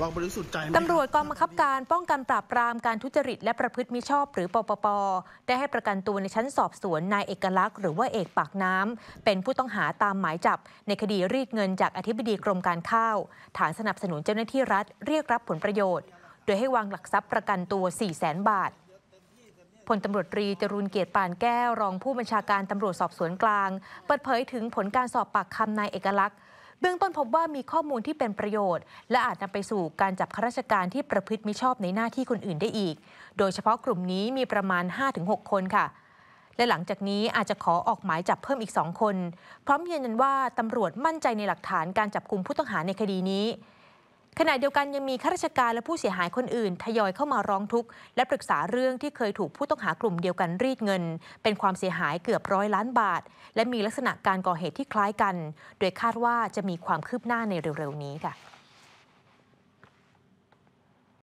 วางบริสุทธิ์ใจตำรวจกองบังคับการ ป้องกันปราบปรามการทุจริตและประพฤติมิชอบหรือปปป ได้ให้ประกันตัวในชั้นสอบสวนนายเอกลักษณ์หรือว่าเอกปากน้ำ เป็นผู้ต้องหาตามหมายจับในคดีรีดเงินจากอธิบดีกรมการข้าวฐานสนับสนุนเจ้าหน้าที่รัฐ เรียกรับผลประโยชน์ โดยให้วางหลักทรัพย์ประกันตัว 4 0 0แสนบาทพลตำรวจตรีจรุนเกียรติปานแก้วรองผู้บัญชาการตำรวจสอบสวนกลาง เปิดเผยถึงผลการสอบปากคำนายเอกลักษณ์เบื้องต้นพบว่ามีข้อมูลที่เป็นประโยชน์ และอาจนำไปสู่การจับข้าราชการที่ประพฤติมิชอบในหน้าที่คนอื่นได้อีก โดยเฉพาะกลุ่มนี้มีประมาณ5-6คนค่ะ และหลังจากนี้อาจจะขอออกหมายจับเพิ่มอีกสองคนพร้อมยืนยันว่าตำรวจมั่นใจในหลักฐาน การจับกลุ่มผู้ต้องหาในคดีนี้ขณะเดียวกันยังมีข้าราชการและผู้เสียหายคนอื่นทยอยเข้ามาร้องทุกข์และปรึกษาเรื่องที่เคยถูกผู้ต้องหากลุ่มเดียวกันรีดเงิน เป็นความเสียหายเกือบร้อยล้านบาท และมีลักษณะการก่อเหตุที่คล้ายกัน โดยคาดว่าจะมีความคืบหน้าในเร็วๆนี้ค่ะ